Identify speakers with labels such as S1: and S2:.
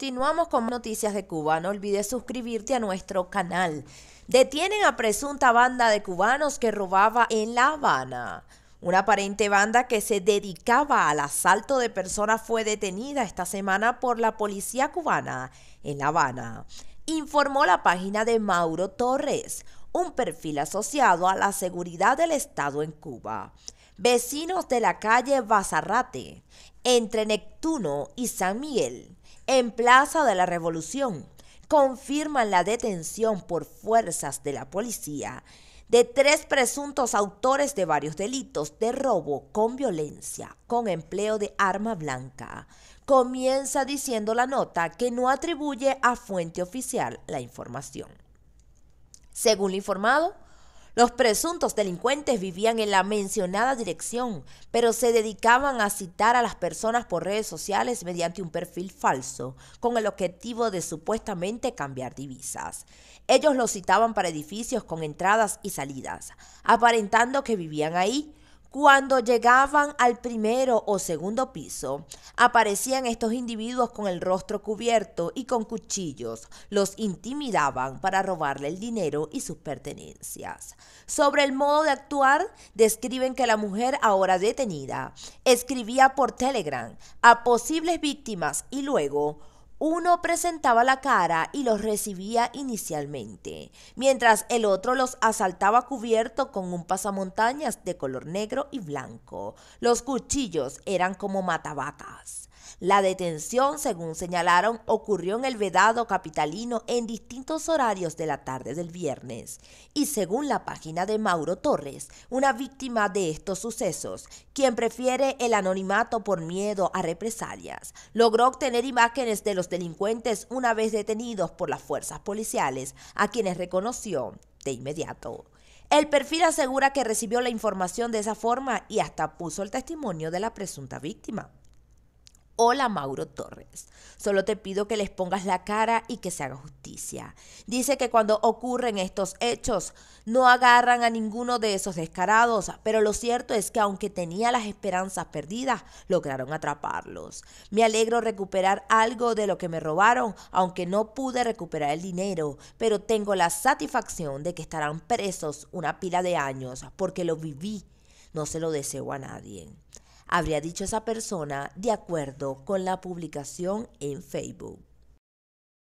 S1: Continuamos con noticias de Cuba. No olvides suscribirte a nuestro canal. Detienen a presunta banda de cubanos que robaba en La Habana. Una aparente banda que se dedicaba al asalto de personas fue detenida esta semana por la policía cubana en La Habana, informó la página de Mauro Torres, un perfil asociado a la seguridad del Estado en Cuba vecinos de la calle Bazarrate, entre Neptuno y San Miguel, en Plaza de la Revolución, confirman la detención por fuerzas de la policía de tres presuntos autores de varios delitos de robo con violencia, con empleo de arma blanca. Comienza diciendo la nota que no atribuye a fuente oficial la información. Según lo informado, los presuntos delincuentes vivían en la mencionada dirección, pero se dedicaban a citar a las personas por redes sociales mediante un perfil falso, con el objetivo de supuestamente cambiar divisas. Ellos los citaban para edificios con entradas y salidas, aparentando que vivían ahí, cuando llegaban al primero o segundo piso, aparecían estos individuos con el rostro cubierto y con cuchillos. Los intimidaban para robarle el dinero y sus pertenencias. Sobre el modo de actuar, describen que la mujer ahora detenida escribía por Telegram a posibles víctimas y luego uno presentaba la cara y los recibía inicialmente, mientras el otro los asaltaba cubierto con un pasamontañas de color negro y blanco. Los cuchillos eran como matabacas. La detención, según señalaron, ocurrió en el vedado capitalino en distintos horarios de la tarde del viernes. Y según la página de Mauro Torres, una víctima de estos sucesos, quien prefiere el anonimato por miedo a represalias, logró obtener imágenes de los delincuentes una vez detenidos por las fuerzas policiales, a quienes reconoció de inmediato. El perfil asegura que recibió la información de esa forma y hasta puso el testimonio de la presunta víctima. Hola Mauro Torres. Solo te pido que les pongas la cara y que se haga justicia. Dice que cuando ocurren estos hechos no agarran a ninguno de esos descarados, pero lo cierto es que aunque tenía las esperanzas perdidas, lograron atraparlos. Me alegro recuperar algo de lo que me robaron, aunque no pude recuperar el dinero, pero tengo la satisfacción de que estarán presos una pila de años porque lo viví. No se lo deseo a nadie habría dicho esa persona de acuerdo con la publicación en Facebook.